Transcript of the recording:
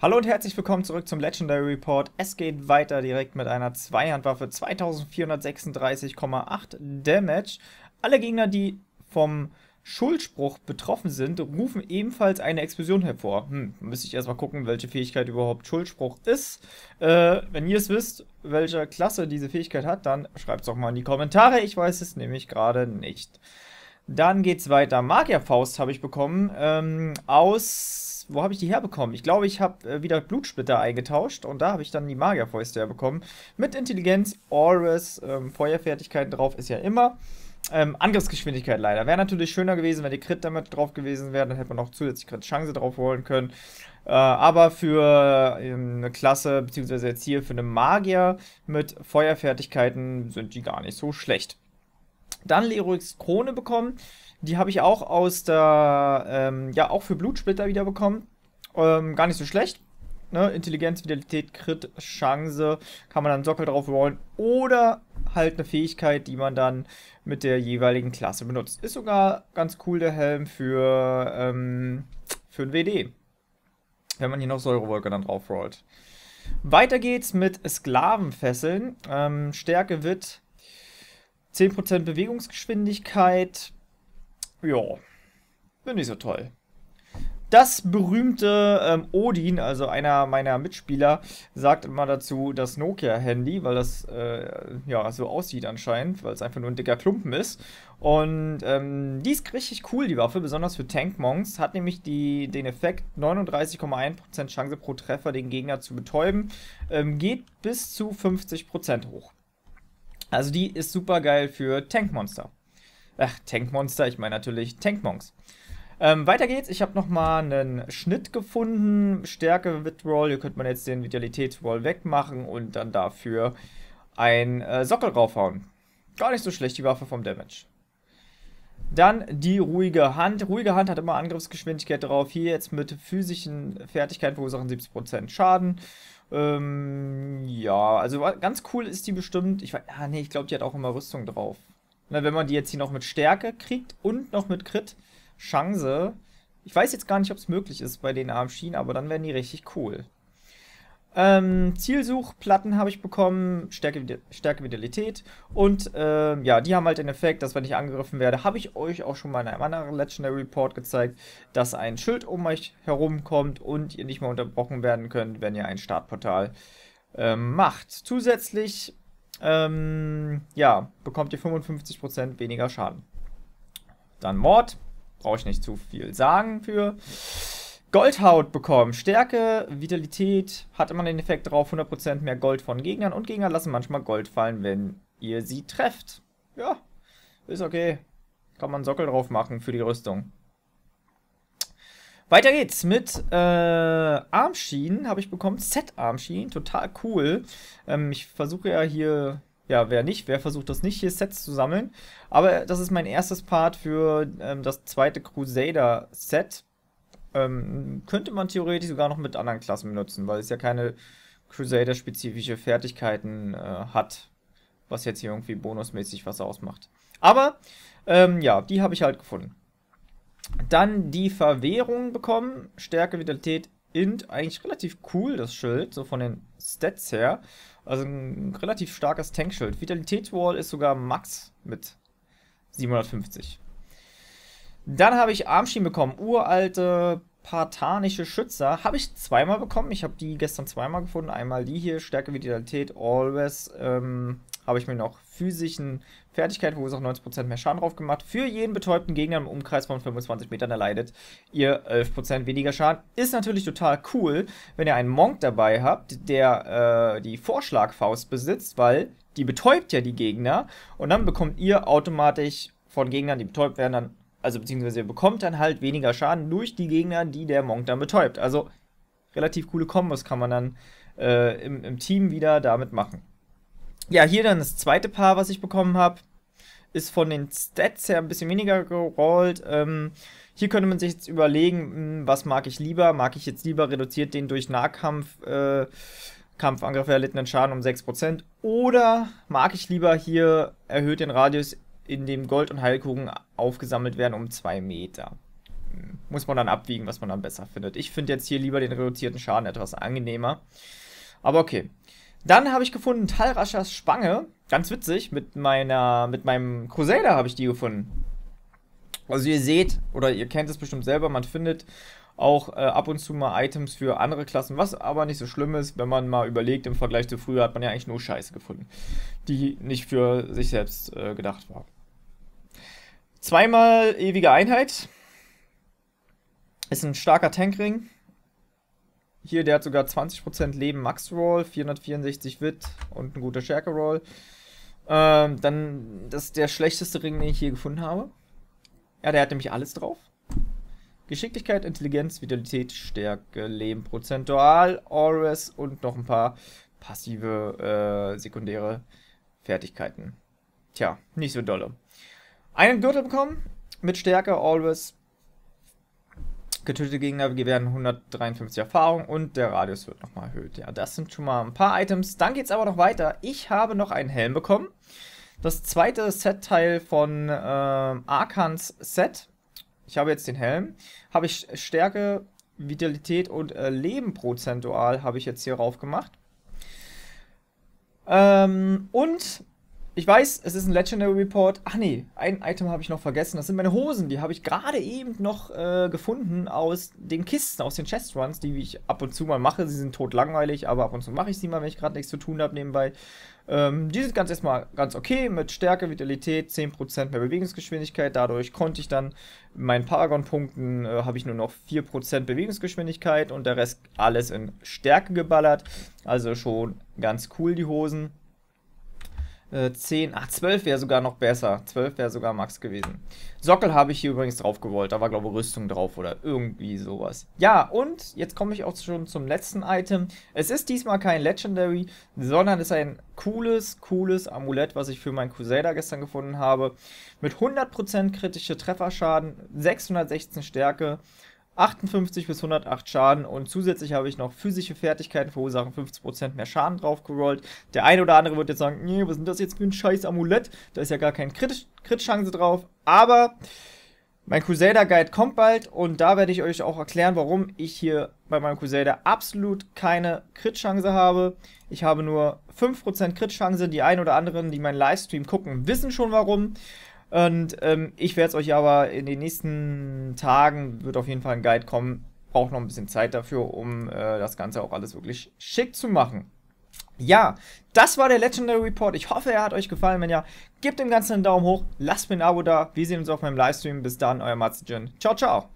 Hallo und herzlich willkommen zurück zum Legendary Report. Es geht weiter direkt mit einer Zweihandwaffe 2436,8 Damage. Alle Gegner, die vom Schuldspruch betroffen sind, rufen ebenfalls eine Explosion hervor. Hm, müsste ich erstmal gucken, welche Fähigkeit überhaupt Schuldspruch ist. Äh, wenn ihr es wisst, welche Klasse diese Fähigkeit hat, dann schreibt es doch mal in die Kommentare. Ich weiß es nämlich gerade nicht. Dann geht's weiter. Magierfaust habe ich bekommen ähm, aus wo habe ich die herbekommen? Ich glaube, ich habe äh, wieder Blutsplitter eingetauscht und da habe ich dann die Magierfäuste herbekommen. Mit Intelligenz, Aures, ähm, Feuerfertigkeit drauf ist ja immer. Ähm, Angriffsgeschwindigkeit leider. Wäre natürlich schöner gewesen, wenn die Crit damit drauf gewesen wäre. Dann hätte man auch zusätzlich Crit-Chance drauf holen können. Äh, aber für ähm, eine Klasse, beziehungsweise jetzt hier für eine Magier mit Feuerfertigkeiten sind die gar nicht so schlecht. Dann Leroy's Krone bekommen. Die habe ich auch aus der, ähm, ja, auch für Blutsplitter wieder bekommen. Ähm, gar nicht so schlecht. Ne? Intelligenz, Vitalität, Crit, Chance. Kann man dann Sockel drauf rollen. Oder halt eine Fähigkeit, die man dann mit der jeweiligen Klasse benutzt. Ist sogar ganz cool der Helm für, ähm, für ein WD. Wenn man hier noch Säurewolke dann drauf rollt. Weiter geht's mit Sklavenfesseln. Ähm, Stärke wird 10% Bewegungsgeschwindigkeit, ja, bin nicht so toll. Das berühmte ähm, Odin, also einer meiner Mitspieler, sagt immer dazu das Nokia-Handy, weil das äh, ja so aussieht anscheinend, weil es einfach nur ein dicker Klumpen ist. Und ähm, die ist richtig cool, die Waffe, besonders für Tankmonks. Hat nämlich die, den Effekt 39,1% Chance pro Treffer, den Gegner zu betäuben. Ähm, geht bis zu 50% hoch. Also die ist super geil für Tankmonster. Ach, Tankmonster, ich meine natürlich Tankmonks. Ähm, weiter geht's. Ich habe nochmal einen Schnitt gefunden. Stärke with Hier könnte man jetzt den Vitalitätswall wegmachen und dann dafür einen äh, Sockel raufhauen. Gar nicht so schlecht, die Waffe vom Damage. Dann die ruhige Hand. Ruhige Hand hat immer Angriffsgeschwindigkeit drauf. Hier jetzt mit physischen Fertigkeiten verursachen 70% Schaden. Ähm, ja, also ganz cool ist die bestimmt. Ich weiß, ah nee, ich glaube, die hat auch immer Rüstung drauf. Na, wenn man die jetzt hier noch mit Stärke kriegt und noch mit Crit Chance. Ich weiß jetzt gar nicht, ob es möglich ist bei den Armschienen, aber dann wären die richtig cool. Ähm, Zielsuchplatten habe ich bekommen, Stärke, Stärke Vitalität und ähm, ja, die haben halt den Effekt, dass wenn ich angegriffen werde, habe ich euch auch schon mal in einem anderen Legendary Report gezeigt, dass ein Schild um euch herumkommt und ihr nicht mehr unterbrochen werden könnt, wenn ihr ein Startportal ähm, macht. Zusätzlich ähm, ja, bekommt ihr 55% weniger Schaden. Dann Mord, brauche ich nicht zu viel sagen für. Goldhaut bekommen. Stärke, Vitalität, hat immer den Effekt drauf, 100% mehr Gold von Gegnern und Gegner lassen manchmal Gold fallen, wenn ihr sie trefft. Ja, ist okay. Kann man einen Sockel drauf machen für die Rüstung. Weiter geht's mit äh, Armschienen, habe ich bekommen. Set-Armschienen, total cool. Ähm, ich versuche ja hier, ja, wer nicht, wer versucht das nicht, hier Sets zu sammeln. Aber das ist mein erstes Part für ähm, das zweite Crusader-Set. Ähm, könnte man theoretisch sogar noch mit anderen Klassen benutzen, weil es ja keine Crusader-spezifische Fertigkeiten äh, hat, was jetzt hier irgendwie bonusmäßig was ausmacht. Aber, ähm, ja, die habe ich halt gefunden. Dann die Verwehrung bekommen. Stärke, Vitalität, Int. Eigentlich relativ cool, das Schild, so von den Stats her. Also ein relativ starkes Tankschild. Vitalitätswall ist sogar Max mit 750. Dann habe ich Armschienen bekommen. Uralte partanische Schützer. Habe ich zweimal bekommen. Ich habe die gestern zweimal gefunden. Einmal die hier, Stärke, Vitalität, Always. Ähm, habe ich mir noch physischen Fertigkeit, wo es auch 90% mehr Schaden drauf gemacht. Für jeden betäubten Gegner im Umkreis von 25 Metern erleidet ihr 11% weniger Schaden. Ist natürlich total cool, wenn ihr einen Monk dabei habt, der äh, die Vorschlagfaust besitzt, weil die betäubt ja die Gegner und dann bekommt ihr automatisch von Gegnern, die betäubt werden, dann, also beziehungsweise ihr bekommt dann halt weniger Schaden durch die Gegner, die der Monk dann betäubt. Also relativ coole Kombos kann man dann äh, im, im Team wieder damit machen. Ja, hier dann das zweite Paar, was ich bekommen habe. Ist von den Stats her ein bisschen weniger gerollt. Ähm, hier könnte man sich jetzt überlegen, hm, was mag ich lieber? Mag ich jetzt lieber reduziert den durch Nahkampf äh, Kampfangriff erlittenen Schaden um 6% oder mag ich lieber hier erhöht den Radius, in dem Gold und Heilkugeln aufgesammelt werden um 2 Meter. Hm, muss man dann abwiegen, was man dann besser findet. Ich finde jetzt hier lieber den reduzierten Schaden etwas angenehmer. Aber okay. Dann habe ich gefunden Talraschers Spange. Ganz witzig, mit meiner, mit meinem Crusader habe ich die gefunden. Also ihr seht, oder ihr kennt es bestimmt selber, man findet auch äh, ab und zu mal Items für andere Klassen, was aber nicht so schlimm ist, wenn man mal überlegt, im Vergleich zu früher hat man ja eigentlich nur Scheiße gefunden, die nicht für sich selbst äh, gedacht war. Zweimal ewige Einheit. Ist ein starker Tankring. Hier, der hat sogar 20% Leben Max Roll, 464 Wit und ein guter Stärke Roll. Ähm, dann, das ist der schlechteste Ring, den ich hier gefunden habe. Ja, der hat nämlich alles drauf. Geschicklichkeit, Intelligenz, Vitalität, Stärke, Leben, Prozentual, Auras und noch ein paar passive äh, sekundäre Fertigkeiten. Tja, nicht so dolle. Einen Gürtel bekommen mit Stärke, Always, Getötete Gegner gewähren 153 Erfahrung und der Radius wird nochmal erhöht. Ja, das sind schon mal ein paar Items. Dann geht's aber noch weiter. Ich habe noch einen Helm bekommen. Das zweite Set-Teil von äh, Arkans Set. Ich habe jetzt den Helm. Habe ich Stärke, Vitalität und äh, Leben prozentual habe ich jetzt hier rauf gemacht. Ähm, und ich weiß, es ist ein Legendary Report. Ach nee, ein Item habe ich noch vergessen. Das sind meine Hosen. Die habe ich gerade eben noch äh, gefunden aus den Kisten, aus den Chestruns, die ich ab und zu mal mache. Sie sind tot langweilig, aber ab und zu mache ich sie mal, wenn ich gerade nichts zu tun habe nebenbei. Ähm, die sind ganz erstmal ganz okay mit Stärke, Vitalität, 10% mehr Bewegungsgeschwindigkeit. Dadurch konnte ich dann meinen Paragon-Punkten äh, habe ich nur noch 4% Bewegungsgeschwindigkeit und der Rest alles in Stärke geballert. Also schon ganz cool die Hosen. 10, äh, ach, 12 wäre sogar noch besser. 12 wäre sogar Max gewesen. Sockel habe ich hier übrigens drauf gewollt. Da war, glaube ich, Rüstung drauf oder irgendwie sowas. Ja, und jetzt komme ich auch schon zum letzten Item. Es ist diesmal kein Legendary, sondern ist ein cooles, cooles Amulett, was ich für meinen Crusader gestern gefunden habe. Mit 100% kritische Trefferschaden, 616 Stärke, 58 bis 108 Schaden und zusätzlich habe ich noch physische Fertigkeiten verursachen 50% mehr Schaden draufgerollt. Der eine oder andere wird jetzt sagen, nee, was ist denn das jetzt für ein scheiß Amulett? Da ist ja gar keine Crit-Chance drauf, aber... Mein Crusader Guide kommt bald und da werde ich euch auch erklären, warum ich hier bei meinem Crusader absolut keine Crit-Chance habe. Ich habe nur 5% Crit-Chance, die ein oder anderen, die meinen Livestream gucken, wissen schon warum. Und ähm, ich werde es euch aber in den nächsten Tagen, wird auf jeden Fall ein Guide kommen. Braucht noch ein bisschen Zeit dafür, um äh, das Ganze auch alles wirklich schick zu machen. Ja, das war der Legendary Report. Ich hoffe, er hat euch gefallen. Wenn ja, gebt dem Ganzen einen Daumen hoch, lasst mir ein Abo da. Wir sehen uns auf meinem Livestream. Bis dann, euer Matze Ciao, ciao.